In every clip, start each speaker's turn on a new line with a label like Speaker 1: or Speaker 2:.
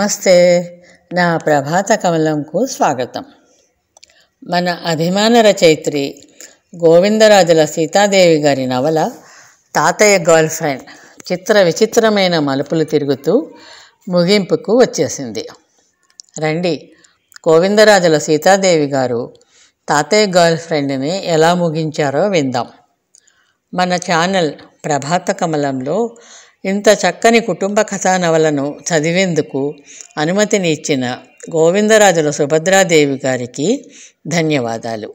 Speaker 1: నమస్తే నా ప్రభాత కమలంకు స్వాగతం మన అభిమాన రచయిత్రి గోవిందరాజుల సీతాదేవి గారి నవల తాతయ్య గర్ల్ ఫ్రెండ్ చిత్ర విచిత్రమైన మలుపులు తిరుగుతూ ముగింపుకు వచ్చేసింది రండి గోవిందరాజుల సీతాదేవి గారు తాతయ్య గర్ల్ ఫ్రెండ్ని ఎలా ముగించారో విందాం మన ఛానల్ ప్రభాత కమలంలో ఇంత చక్కని కుటుంబ కథా నవలను చదివేందుకు అనుమతిని ఇచ్చిన గోవిందరాజుల సుభద్రాదేవి గారికి ధన్యవాదాలు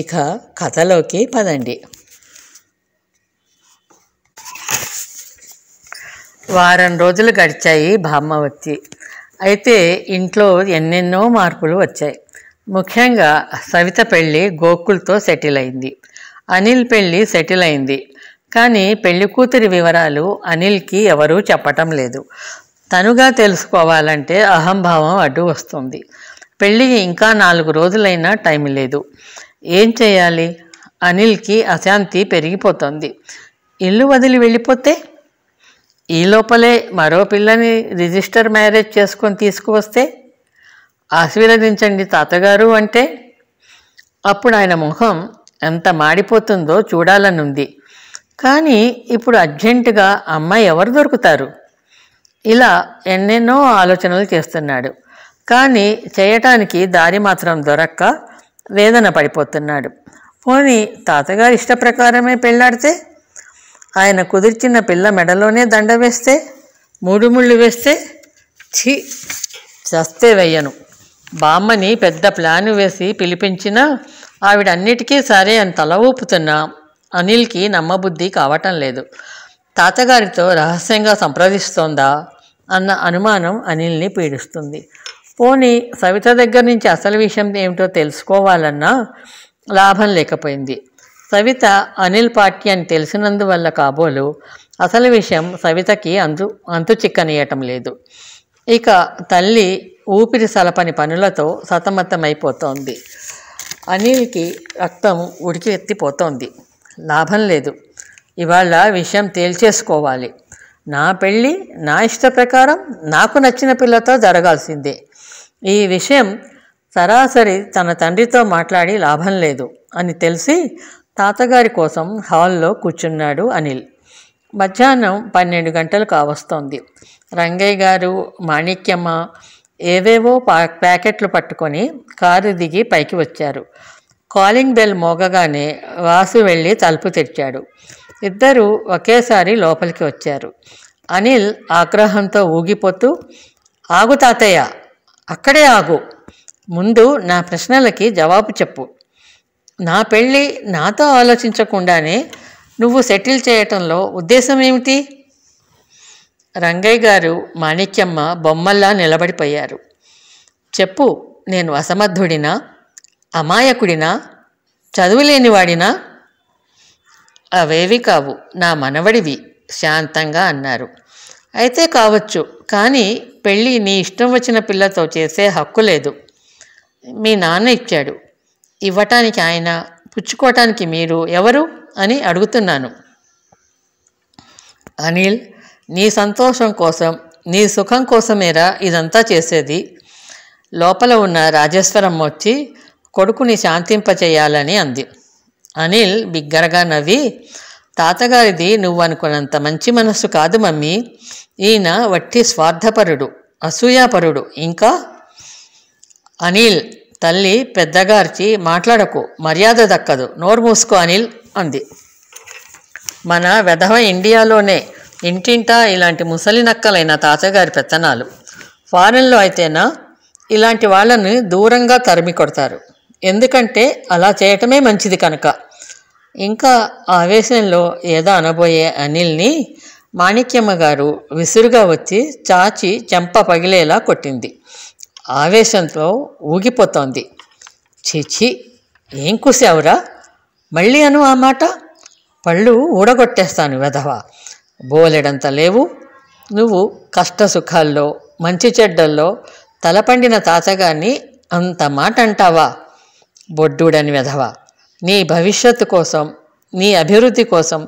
Speaker 1: ఇక కథలోకి పదండి వారం రోజులు గడిచాయి భామవతి అయితే ఇంట్లో ఎన్నెన్నో మార్పులు వచ్చాయి ముఖ్యంగా సవిత పెళ్ళి గోకుల్తో సెటిల్ అయింది అనిల్ పెళ్ళి సెటిల్ అయింది కానీ పెళ్ళికూతురి వివరాలు అనిల్కి ఎవరూ చెప్పటం లేదు తనుగా తెలుసుకోవాలంటే అహంభావం అడ్డు వస్తుంది పెళ్ళి ఇంకా నాలుగు రోజులైనా టైం లేదు ఏం చేయాలి అనిల్కి అశాంతి పెరిగిపోతుంది ఇల్లు వదిలి వెళ్ళిపోతే ఈ లోపలే మరో పిల్లని రిజిస్టర్ మ్యారేజ్ చేసుకొని తీసుకువస్తే ఆశీర్వదించండి తాతగారు అంటే అప్పుడు ఆయన ముఖం ఎంత మాడిపోతుందో చూడాలనుంది కానీ ఇప్పుడు అర్జెంటుగా అమ్మాయి ఎవరు దొరుకుతారు ఇలా ఎన్నెన్నో ఆలోచనలు చేస్తున్నాడు కానీ చేయటానికి దారి మాత్రం దొరక్క వేదన పడిపోతున్నాడు పోనీ తాతగారి ఇష్ట ప్రకారమే పెళ్ళాడితే ఆయన కుదిర్చిన పిల్ల మెడలోనే దండ వేస్తే మూడు ముళ్ళు వేస్తే ఛీ చస్తే వెయ్యను బామ్మని పెద్ద ప్లాన్ వేసి పిలిపించినా ఆవిడన్నిటికీ సరే అని తల ఊపుతున్నా అనిల్కి నమ్మబుద్ధి కావటం లేదు తాతగారితో రహస్యంగా సంప్రదిస్తోందా అన్న అనుమానం అనిల్ని పీడిస్తుంది పోనీ సవిత దగ్గర నుంచి అసలు విషయం ఏమిటో తెలుసుకోవాలన్నా లాభం లేకపోయింది సవిత అనిల్ పార్టీ అని తెలిసినందువల్ల కాబోలు అసలు విషయం సవితకి అందు అంతు చిక్కనీయటం లేదు ఇక తల్లి ఊపిరి సలపని పనులతో సతమతమైపోతోంది అనిల్కి రక్తం ఉడికి ఎత్తిపోతోంది లాభం లేదు ఇవాళ విషయం తేల్చేసుకోవాలి నా పెళ్ళి నా ఇష్ట ప్రకారం నాకు నచ్చిన పిల్లతో జరగాల్సిందే ఈ విషయం సరాసరి తన తండ్రితో మాట్లాడి లాభం లేదు అని తెలిసి తాతగారి కోసం హాల్లో కూర్చున్నాడు అనిల్ మధ్యాహ్నం పన్నెండు గంటలు కావస్తోంది రంగయ్య గారు మాణిక్యమ్మ ఏవేవో ప్యాకెట్లు పట్టుకొని కారు దిగి పైకి వచ్చారు కాలింగ్ బెల్ మోగగానే వాసు వెళ్ళి తలుపు తెచ్చాడు ఇద్దరూ ఒకేసారి లోపలికి వచ్చారు అనిల్ ఆగ్రహంతో ఊగిపోతూ ఆగు తాతయ్య అక్కడే ఆగు ముందు నా ప్రశ్నలకి జవాబు చెప్పు నా పెళ్ళి నాతో ఆలోచించకుండానే నువ్వు సెటిల్ చేయటంలో ఉద్దేశం ఏమిటి రంగయ్య గారు మాణిక్యమ్మ బొమ్మల్లా నిలబడిపోయారు చెప్పు నేను అసమర్థుడినా అమాయకుడినా చదువులేనివాడినా అవేవి కావు నా మనవడివి శాంతంగా అన్నారు అయితే కావచ్చు కానీ పెళ్ళి నీ ఇష్టం వచ్చిన పిల్లతో చేసే హక్కు లేదు మీ నాన్న ఇచ్చాడు ఇవ్వటానికి ఆయన పుచ్చుకోవటానికి మీరు ఎవరు అని అడుగుతున్నాను అనిల్ నీ సంతోషం కోసం నీ సుఖం కోసమేరా ఇదంతా చేసేది లోపల ఉన్న రాజేశ్వరం వచ్చి కొడుకుని శాంతింపచేయాలని అంది అనిల్ బిగ్గరగా నవ్వి తాతగారిది నువ్వనుకున్నంత మంచి మనస్సు కాదు మమ్మీ ఈయన వట్టి స్వార్థపరుడు అసూయాపరుడు ఇంకా అనిల్ తల్లి పెద్దగా మాట్లాడకు మర్యాద దక్కదు నోరు మూసుకో అనిల్ అంది మన వెధవ ఇండియాలోనే ఇంటింటా ఇలాంటి ముసలి నక్కలైన తాతగారి పెత్తనాలు ఫారెన్లో అయితేనా ఇలాంటి వాళ్ళని దూరంగా తరిమి కొడతారు ఎందుకంటే అలా చేయటమే మంచిది కనుక ఇంకా ఆవేశంలో ఏదో అనబోయే అనిల్ని మాణిక్యమ్మ గారు విసురుగా వచ్చి చాచి చెంప పగిలేలా కొట్టింది ఆవేశంతో ఊగిపోతోంది చీచి ఏం కూసావురా మళ్ళీ అను ఆ మాట పళ్ళు ఊడగొట్టేస్తాను వెధవా బోలెడంత లేవు నువ్వు కష్ట సుఖాల్లో మంచి చెడ్డల్లో తలపండిన తాతగాని అంత మాట అంటావా బొడ్డుడని విధవ నీ భవిష్యత్తు కోసం నీ అభివృద్ధి కోసం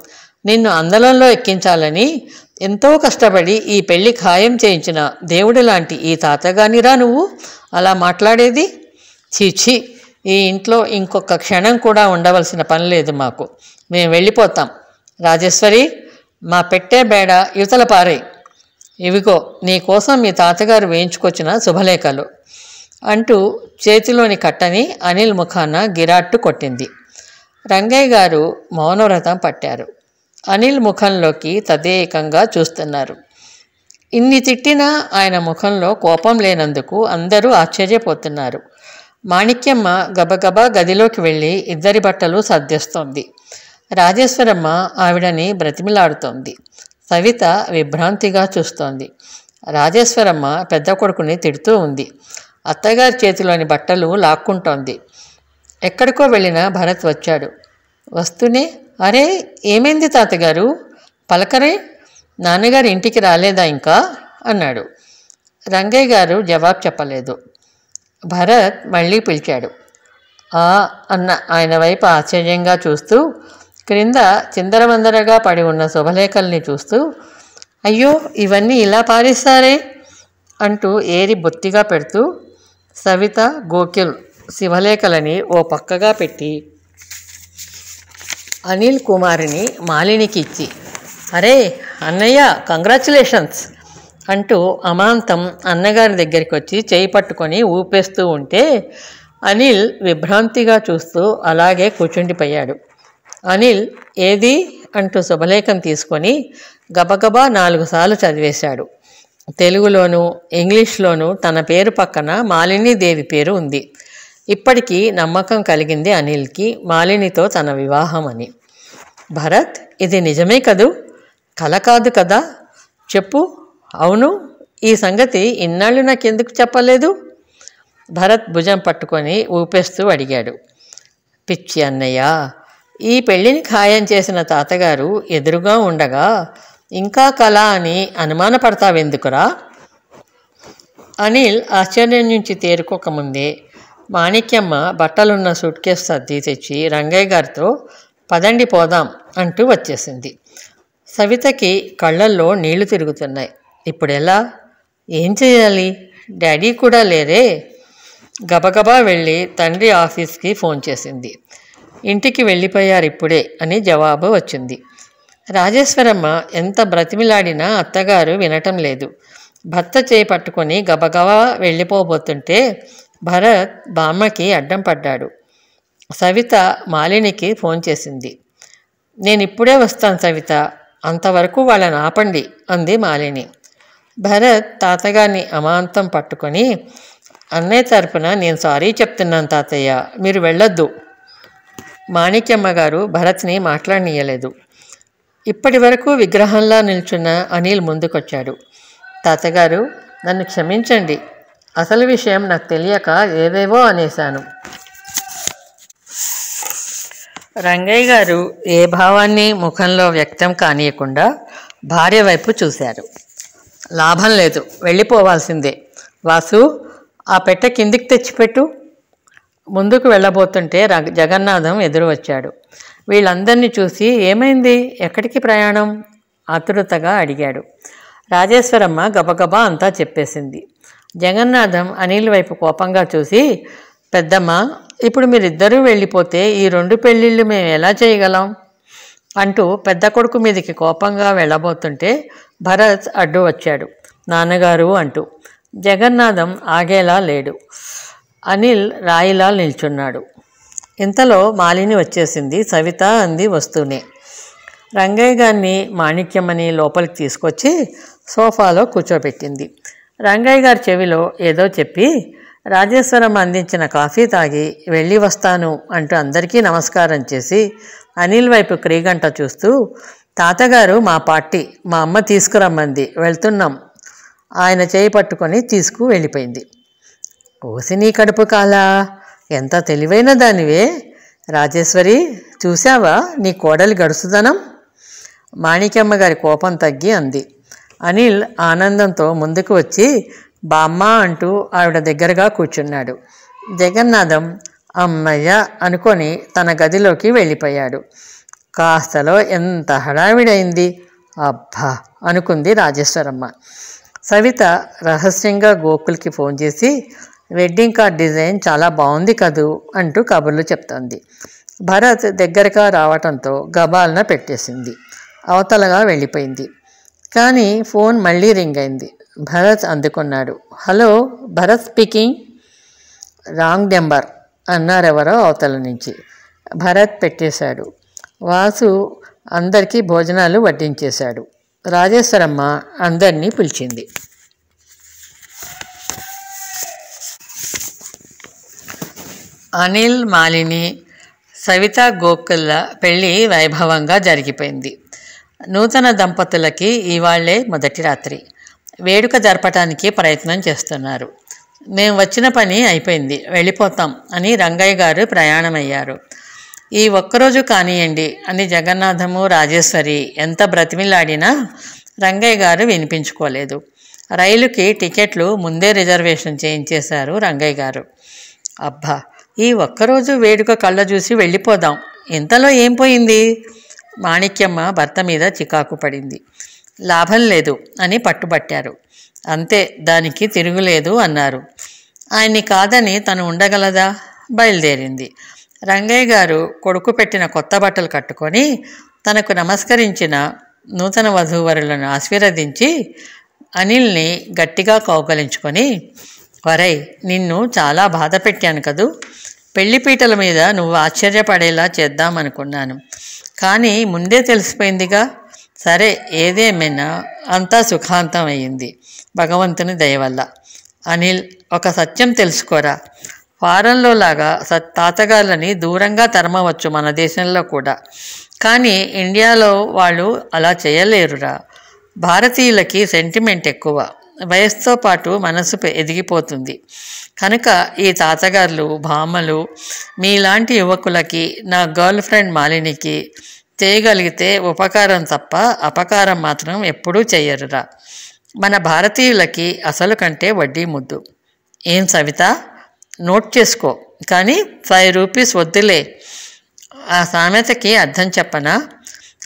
Speaker 1: నిన్ను అందలంలో ఎక్కించాలని ఎంతో కష్టపడి ఈ పెళ్లి ఖాయం చేయించిన దేవుడు లాంటి ఈ తాతగానిరా నువ్వు అలా మాట్లాడేది చీచి ఈ ఇంట్లో ఇంకొక క్షణం కూడా ఉండవలసిన పని లేదు మాకు మేము వెళ్ళిపోతాం రాజేశ్వరి మా పెట్టే బేడ యువతల పారే ఇవిగో నీ కోసం మీ తాతగారు వేయించుకొచ్చిన శుభలేఖలు అంటూ చేతిలోని కట్టని అనిల్ ముఖాన గిరాట్టు కొట్టింది రంగయ్య గారు మౌనవ్రతం పట్టారు అనిల్ ముఖంలోకి తదేకంగా చూస్తున్నారు ఇన్ని తిట్టినా ఆయన ముఖంలో కోపం లేనందుకు అందరూ ఆశ్చర్యపోతున్నారు మాణిక్యమ్మ గబగబా గదిలోకి వెళ్ళి ఇద్దరి బట్టలు సర్దేస్తోంది రాజేశ్వరమ్మ ఆవిడని బ్రతిమిలాడుతోంది సవిత విభ్రాంతిగా చూస్తోంది రాజేశ్వరమ్మ పెద్ద కొడుకుని తిడుతూ ఉంది అత్తగారి చేతిలోని బట్టలు లాక్కుంటోంది ఎక్కడికో వెళ్ళిన భరత్ వచ్చాడు వస్తూనే అరే ఏమైంది తాతగారు పలకరే నాన్నగారు ఇంటికి రాలేదా ఇంకా అన్నాడు రంగయ్య గారు జవాబు చెప్పలేదు భరత్ మళ్ళీ పిలిచాడు ఆ అన్న ఆయన వైపు ఆశ్చర్యంగా చూస్తూ క్రింద చిందరవందరగా పడి ఉన్న శుభలేఖల్ని చూస్తూ అయ్యో ఇవన్నీ ఇలా పారేస్తారే అంటూ ఏరి బొత్తిగా పెడుతూ సవిత గోకిల్ శివలేఖలని ఓ పక్కగా పెట్టి అనిల్ కుమారిని మాలినికి ఇచ్చి అరే అన్నయ్య కంగ్రాచులేషన్స్ అంటూ అమాంతం అన్నగారి దగ్గరికి వచ్చి చేయి పట్టుకొని ఊపేస్తూ ఉంటే అనిల్ విభ్రాంతిగా చూస్తూ అలాగే కూర్చుండిపోయాడు అనిల్ ఏది అంటూ శుభలేఖం తీసుకొని గబగబా నాలుగు సార్లు చదివేశాడు తెలుగులోను ఇంగ్లీష్లోను తన పేరు పక్కన మాలినీదేవి పేరు ఉంది ఇప్పటికీ నమ్మకం కలిగింది అనిల్కి మాలినితో తన వివాహం అని భరత్ ఇది నిజమే కదూ కల కాదు కదా చెప్పు అవును ఈ సంగతి ఇన్నాళ్ళు నాకెందుకు చెప్పలేదు భరత్ భుజం పట్టుకొని ఊపేస్తూ అడిగాడు పిచ్చి అన్నయ్య ఈ పెళ్ళిని ఖాయం చేసిన తాతగారు ఎదురుగా ఉండగా ఇంకా కళ అని అనుమానపడతావెందుకురా అనిల్ ఆశ్చర్యం నుంచి తేరుకోకముందే మాణిక్యమ్మ బట్టలున్న సూట్ కేసు సర్ది తెచ్చి రంగయ్య గారితో పదండి పోదాం అంటూ వచ్చేసింది సవితకి కళ్ళల్లో నీళ్లు తిరుగుతున్నాయి ఇప్పుడెలా ఏం చేయాలి డాడీ కూడా లేరే గబగబా వెళ్ళి తండ్రి ఆఫీస్కి ఫోన్ చేసింది ఇంటికి వెళ్ళిపోయారు ఇప్పుడే అని జవాబు వచ్చింది రాజేశ్వరమ్మ ఎంత బ్రతిమిలాడినా అత్తగారు వినటం లేదు భర్త చేయి పట్టుకొని గబగబా వెళ్ళిపోబోతుంటే భరత్ బామ్మకి అడ్డం పడ్డాడు సవిత మాలినికి ఫోన్ చేసింది నేను ఇప్పుడే వస్తాను సవిత అంతవరకు వాళ్ళని ఆపండి అంది మాలిని భరత్ తాతగారిని అమాంతం పట్టుకొని అన్నయ్య తరపున నేను సారీ చెప్తున్నాను తాతయ్య మీరు వెళ్ళొద్దు మాణిక్యమ్మ గారు భరత్ని మాట్లాడనీయలేదు ఇప్పటి వరకు విగ్రహంలా నిల్చున్న అనిల్ ముందుకొచ్చాడు తాతగారు నన్ను క్షమించండి అసలు విషయం నాకు తెలియక ఏవేవో అనేశాను రంగయ్య గారు ఏ భావాన్ని ముఖంలో వ్యక్తం కానియకుండా భార్య వైపు చూశారు లాభం లేదు వెళ్ళిపోవాల్సిందే వాసు ఆ పెట్ట కిందికి తెచ్చిపెట్టు ముందుకు వెళ్ళబోతుంటే జగన్నాథం ఎదురు వచ్చాడు వీళ్ళందరినీ చూసి ఏమైంది ఎక్కడికి ప్రయాణం ఆతురతగా అడిగాడు రాజేశ్వరమ్మ గబగబా అంతా చెప్పేసింది జగన్నాథం అనిల్ వైపు కోపంగా చూసి పెద్దమ్మ ఇప్పుడు మీరిద్దరూ వెళ్ళిపోతే ఈ రెండు పెళ్ళిళ్ళు మేము ఎలా చేయగలం అంటూ పెద్ద కొడుకు మీదకి కోపంగా వెళ్ళబోతుంటే భరత్ అడ్డు వచ్చాడు నాన్నగారు అంటూ జగన్నాథం ఆగేలా లేడు అనిల్ రాయిలా నిల్చున్నాడు ఇంతలో మాలిని వచ్చేసింది సవిత అంది వస్తూనే రంగయ్య గారిని మాణిక్యమని లోపలికి తీసుకొచ్చి సోఫాలో కూర్చోబెట్టింది రంగయ్య గారి చెవిలో ఏదో చెప్పి రాజేశ్వరం అందించిన కాఫీ తాగి వెళ్ళి వస్తాను అంటూ అందరికీ నమస్కారం చేసి అనిల్ వైపు క్రీగంట చూస్తూ తాతగారు మా పార్టీ మా అమ్మ తీసుకురమ్మంది వెళ్తున్నాం ఆయన చేయి పట్టుకొని తీసుకు వెళ్ళిపోయింది ఓసి నీ కడుపు కాలా ఎంత తెలివైన దానివే రాజేశ్వరి చూశావా నీ కోడలి గడుసుదనం మాణిక్యమ్మ గారి కోపం తగ్గి అంది అనిల్ ఆనందంతో ముందుకు వచ్చి బామ్మ అంటూ ఆవిడ దగ్గరగా కూర్చున్నాడు జగన్నాథం అమ్మయ్య అనుకొని తన గదిలోకి వెళ్ళిపోయాడు కాస్తలో ఎంత హడావిడైంది అబ్బా అనుకుంది రాజేశ్వరమ్మ సవిత రహస్యంగా గోకుల్కి ఫోన్ చేసి వెడ్డింగ్ కార్డ్ డిజైన్ చాలా బాగుంది కదూ అంటూ కబుర్లు చెప్తోంది భరత్ దగ్గరగా రావటంతో గబాలన పెట్టేసింది అవతలగా వెళ్ళిపోయింది కానీ ఫోన్ మళ్ళీ రింగ్ అయింది భరత్ అందుకున్నాడు hello Bharat speaking wrong number అన్నారెవరో అవతల నుంచి భరత్ పెట్టేశాడు వాసు అందరికీ భోజనాలు వడ్డించేశాడు రాజేశ్వరమ్మ అందరినీ పిలిచింది అనిల్ మాలిని సవిత గోకుల్ల పెళ్ళి వైభవంగా జరిగిపోయింది నూతన దంపతులకి ఇవాళ్లే మొదటి రాత్రి వేడుక జరపటానికి ప్రయత్నం చేస్తున్నారు మేము వచ్చిన పని అయిపోయింది వెళ్ళిపోతాం అని రంగయ్య గారు ప్రయాణమయ్యారు ఈ ఒక్కరోజు కానియండి అని జగన్నాథము రాజేశ్వరి ఎంత బ్రతిమిలాడినా రంగయ్య గారు వినిపించుకోలేదు రైలుకి టికెట్లు ముందే రిజర్వేషన్ చేయించేశారు రంగయ్య గారు అబ్బా ఈ ఒక్కరోజు వేడుక కళ్ళ చూసి వెళ్ళిపోదాం ఇంతలో ఏం పోయింది మాణిక్యమ్మ భర్త మీద చికాకు పడింది లాభం లేదు అని పట్టుబట్టారు అంతే దానికి తిరుగులేదు అన్నారు ఆయన్ని కాదని తను ఉండగలదా బయలుదేరింది రంగయ్య గారు కొడుకు పెట్టిన కొత్త బట్టలు కట్టుకొని తనకు నమస్కరించిన నూతన వధూవరులను ఆశీర్వదించి అనిల్ని గట్టిగా కౌగలించుకొని వరై నిన్ను చాలా బాధ పెట్టాను కదూ పెళ్లిపీటల మీద నువ్వు ఆశ్చర్యపడేలా చేద్దామనుకున్నాను కానీ ముందే తెలిసిపోయిందిగా సరే ఏదేమైనా అంతా సుఖాంతం అయ్యింది భగవంతుని దయవల్ల అనిల్ ఒక సత్యం తెలుసుకోరా ఫారంలో లాగా సత్ తాతగారులని దూరంగా తరమవచ్చు మన దేశంలో కూడా కానీ ఇండియాలో వాళ్ళు అలా చేయలేరురా భారతీయులకి సెంటిమెంట్ ఎక్కువ వయస్సుతో పాటు మనసు ఎదిగిపోతుంది కనుక ఈ తాతగారులు భామలు మీలాంటి యువకులకి నా గర్ల్ ఫ్రెండ్ మాలినికి చేయగలిగితే ఉపకారం తప్ప అపకారం మాత్రం ఎప్పుడూ చేయరురా మన భారతీయులకి అసలు కంటే వడ్డీ ముద్దు ఏం సవిత నోట్ చేసుకో కానీ ఫైవ్ రూపీస్ వద్దులే ఆ సామెతకి అర్థం చెప్పనా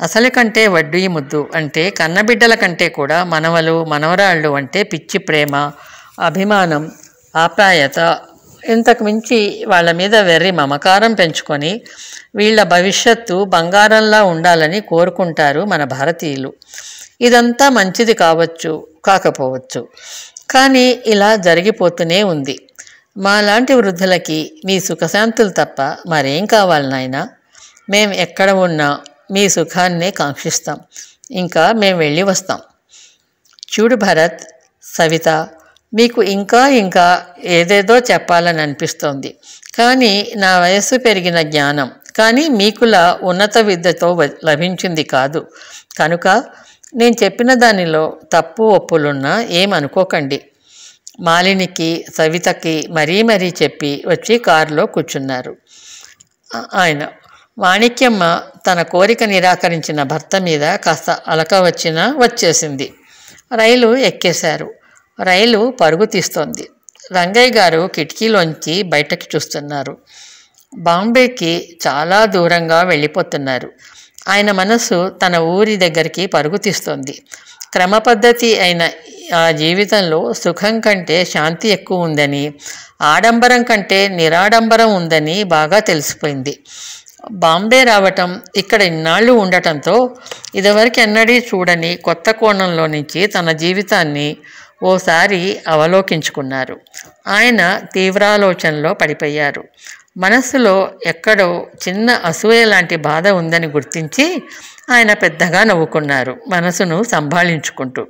Speaker 1: అసలు కంటే వడ్డీ ముద్దు అంటే కన్నబిడ్డల కంటే కూడా మనవలు మనవరాళ్ళు అంటే పిచ్చి ప్రేమ అభిమానం ఆప్యాయత ఇంతకు మించి వాళ్ళ మీద వెర్రి మమకారం పెంచుకొని వీళ్ళ భవిష్యత్తు బంగారంలా ఉండాలని కోరుకుంటారు మన భారతీయులు ఇదంతా మంచిది కావచ్చు కాకపోవచ్చు కానీ ఇలా జరిగిపోతూనే ఉంది మాలాంటి వృద్ధులకి మీ సుఖశాంతులు తప్ప మరేం కావాలి నాయన మేం ఎక్కడ ఉన్నా మీ సుఖాన్నే కాంక్షిస్తాం ఇంకా మేము వెళ్ళి వస్తాం చూడు భరత్ సవిత మీకు ఇంకా ఇంకా ఏదేదో చెప్పాలని అనిపిస్తోంది కానీ నా వయస్సు పెరిగిన జ్ఞానం కానీ మీకులా ఉన్నత విద్యతో లభించింది కాదు కనుక నేను చెప్పిన దానిలో తప్పు ఒప్పులున్నా ఏమనుకోకండి మాలినికి సవితకి మరీ మరీ చెప్పి వచ్చి కారులో కూర్చున్నారు ఆయన వాణిక్యమ్మ తన కోరిక నిరాకరించిన భర్త మీద కాస్త అలక వచ్చినా వచ్చేసింది రైలు ఎక్కేశారు రైలు పరుగు తీస్తోంది రంగయ్య గారు కిటికీలోంచి బయటకి చూస్తున్నారు బాంబేకి చాలా దూరంగా వెళ్ళిపోతున్నారు ఆయన మనసు తన ఊరి దగ్గరికి పరుగు తీస్తోంది క్రమ పద్ధతి అయిన ఆ జీవితంలో సుఖం కంటే శాంతి ఎక్కువ ఉందని ఆడంబరం కంటే నిరాడంబరం ఉందని బాగా తెలిసిపోయింది బాంబే రావటం ఇక్కడ ఇన్నాళ్ళు ఉండటంతో ఇదివరకు ఎన్నడీ చూడని కొత్త కోణంలో నుంచి తన జీవితాన్ని ఓసారి అవలోకించుకున్నారు ఆయన తీవ్రాలోచనలో పడిపోయారు మనస్సులో ఎక్కడో చిన్న అసూయ లాంటి బాధ ఉందని గుర్తించి ఆయన పెద్దగా నవ్వుకున్నారు మనసును సంభాళించుకుంటూ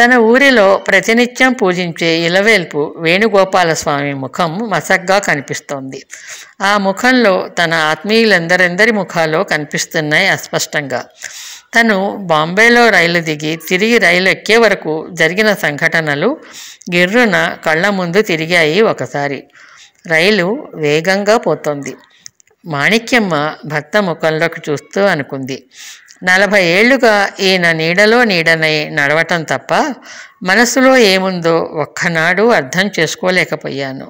Speaker 1: తన ఊరిలో ప్రతినిత్యం పూజించే ఇలవేల్పు వేణుగోపాలస్వామి ముఖం మసగ్గా కనిపిస్తోంది ఆ ముఖంలో తన ఆత్మీయులందరందరి ముఖాల్లో కనిపిస్తున్నాయి అస్పష్టంగా తను బాంబేలో రైలు దిగి తిరిగి రైలు ఎక్కే వరకు జరిగిన సంఘటనలు గిర్రున కళ్ళ ముందు తిరిగాయి ఒకసారి రైలు వేగంగా పోతోంది మాణిక్యమ్మ భర్త ముఖంలోకి చూస్తూ అనుకుంది నలభై ఏళ్లుగా ఈయన నీడలో నీడనై నడవటం తప్ప మనసులో ఏముందో ఒక్కనాడు అర్థం చేసుకోలేకపోయాను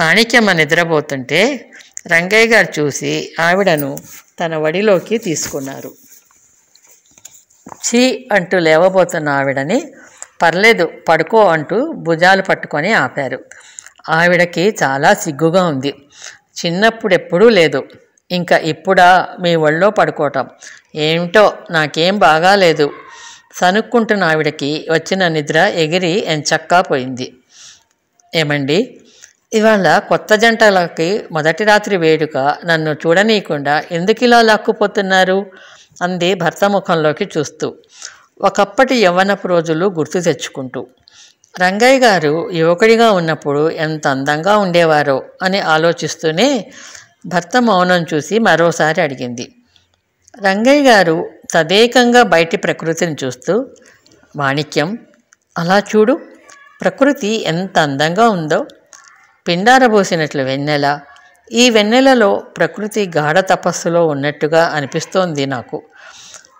Speaker 1: మాణిక్యమ్మ నిద్రపోతుంటే రంగయ్య గారు చూసి ఆవిడను తన వడిలోకి తీసుకున్నారు చీ అంటూ లేవబోతున్న ఆవిడని పర్లేదు పడుకో అంటూ భుజాలు పట్టుకొని ఆపారు ఆవిడకి చాలా సిగ్గుగా ఉంది చిన్నప్పుడు ఎప్పుడూ లేదు ఇంకా ఇప్పుడా మీ ఒళ్ళో పడుకోవటం ఏమిటో నాకేం బాగాలేదు సనుక్కుంటున్న ఆవిడకి వచ్చిన నిద్ర ఎగిరి ఎంచక్కా పోయింది ఏమండి ఇవాళ కొత్త జంటలకి మొదటి రాత్రి వేడుక నన్ను చూడనీయకుండా ఎందుకు ఇలా లాక్కుపోతున్నారు అంది భర్త ముఖంలోకి చూస్తూ ఒకప్పటి యవ్వనపు రోజులు గుర్తు తెచ్చుకుంటూ రంగయ్య గారు యువకుడిగా ఉన్నప్పుడు ఎంత అందంగా ఉండేవారో అని ఆలోచిస్తూనే భర్త మౌనం చూసి మరోసారి అడిగింది రంగయ్య గారు తదేకంగా బయటి ప్రకృతిని చూస్తూ వాణిక్యం అలా చూడు ప్రకృతి ఎంత అందంగా ఉందో పిండారబోసినట్లు వెన్నెల ఈ వెన్నెలలో ప్రకృతి గాఢ తపస్సులో ఉన్నట్టుగా అనిపిస్తోంది నాకు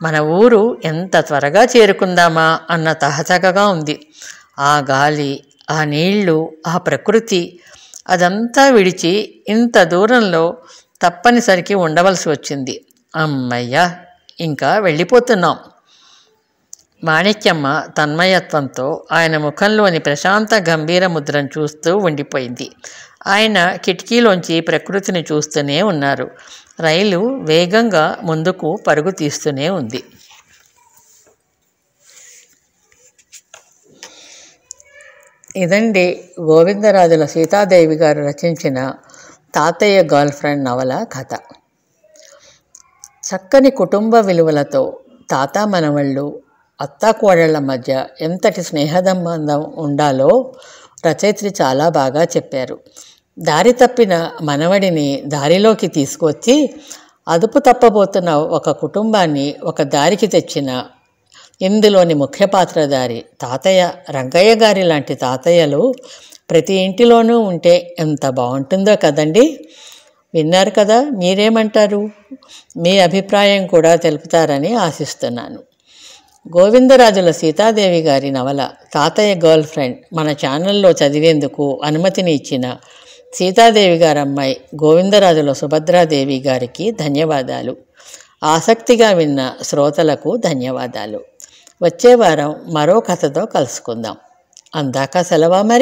Speaker 1: మన ఊరు ఎంత త్వరగా చేరుకుందామా అన్న తహతగగా ఉంది ఆ గాలి ఆ నీళ్లు ఆ ప్రకృతి అదంతా విడిచి ఇంత దూరంలో తప్పనిసరికి ఉండవలసి వచ్చింది అమ్మయ్యా ఇంకా వెళ్ళిపోతున్నాం మాణిక్యమ్మ తన్మయత్వంతో ఆయన ముఖంలోని ప్రశాంత గంభీర ముద్రను చూస్తూ ఉండిపోయింది ఆయన కిటికీలోంచి ప్రకృతిని చూస్తూనే ఉన్నారు రైలు వేగంగా ముందుకు పరుగు తీస్తూనే ఉంది ఇదండి గోవిందరాజుల సీతాదేవి గారు రచించిన తాతయ్య గర్ల్ ఫ్రెండ్ నవల కథ చక్కని కుటుంబ విలువలతో తాత మనవళ్ళు అత్తాకోడళ్ల మధ్య ఎంతటి స్నేహదంబంధం ఉండాలో రచయిత్రి చాలా బాగా చెప్పారు దారి తప్పిన మనవడిని దారిలోకి తీసుకొచ్చి అదుపు తప్పబోతున్న ఒక కుటుంబాన్ని ఒక దారికి తెచ్చిన ఇందులోని ముఖ్య పాత్రధారి తాతయ్య రంగయ్య గారి లాంటి తాతయ్యలు ప్రతి ఇంటిలోనూ ఉంటే ఎంత బాగుంటుందో కదండి విన్నారు కదా మీరేమంటారు మీ అభిప్రాయం కూడా తెలుపుతారని ఆశిస్తున్నాను గోవిందరాజుల సీతాదేవి గారి నవల తాతయ్య గర్ల్ ఫ్రెండ్ మన ఛానల్లో చదివేందుకు అనుమతిని ఇచ్చిన సీతాదేవి గారమ్మాయి గోవిందరాజుల సుభద్రాదేవి గారికి ధన్యవాదాలు ఆసక్తిగా విన్న శ్రోతలకు ధన్యవాదాలు వచ్చే వారం మరో కథతో కలుసుకుందాం అందాక సెలవా మరి